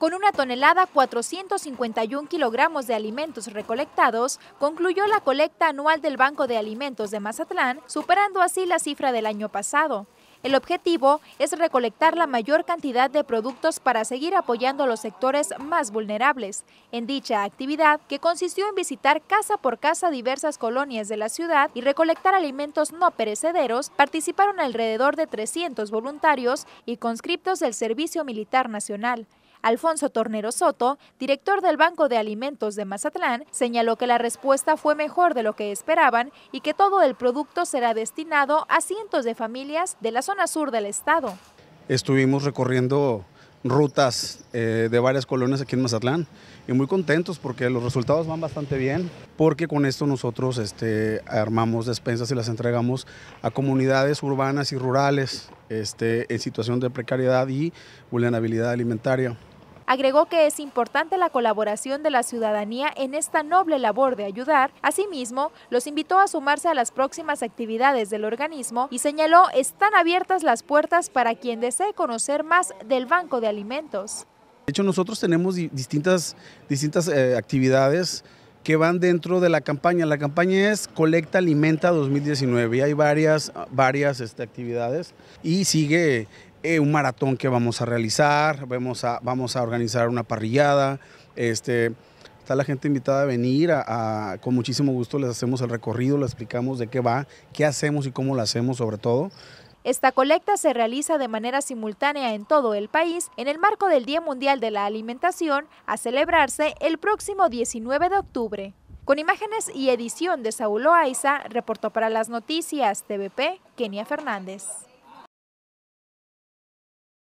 Con una tonelada 451 kilogramos de alimentos recolectados, concluyó la colecta anual del Banco de Alimentos de Mazatlán, superando así la cifra del año pasado. El objetivo es recolectar la mayor cantidad de productos para seguir apoyando a los sectores más vulnerables. En dicha actividad, que consistió en visitar casa por casa diversas colonias de la ciudad y recolectar alimentos no perecederos, participaron alrededor de 300 voluntarios y conscriptos del Servicio Militar Nacional. Alfonso Tornero Soto, director del Banco de Alimentos de Mazatlán, señaló que la respuesta fue mejor de lo que esperaban y que todo el producto será destinado a cientos de familias de la zona sur del estado. Estuvimos recorriendo rutas eh, de varias colonias aquí en Mazatlán y muy contentos porque los resultados van bastante bien, porque con esto nosotros este, armamos despensas y las entregamos a comunidades urbanas y rurales este, en situación de precariedad y vulnerabilidad alimentaria. Agregó que es importante la colaboración de la ciudadanía en esta noble labor de ayudar. Asimismo, los invitó a sumarse a las próximas actividades del organismo y señaló están abiertas las puertas para quien desee conocer más del Banco de Alimentos. De hecho, nosotros tenemos distintas, distintas eh, actividades que van dentro de la campaña. La campaña es Colecta Alimenta 2019 y hay varias, varias este, actividades y sigue eh, un maratón que vamos a realizar, vamos a, vamos a organizar una parrillada, este, está la gente invitada a venir, con muchísimo gusto les hacemos el recorrido, les explicamos de qué va, qué hacemos y cómo lo hacemos sobre todo. Esta colecta se realiza de manera simultánea en todo el país en el marco del Día Mundial de la Alimentación a celebrarse el próximo 19 de octubre. Con imágenes y edición de Saúl Aiza, reportó para las noticias TVP Kenia Fernández.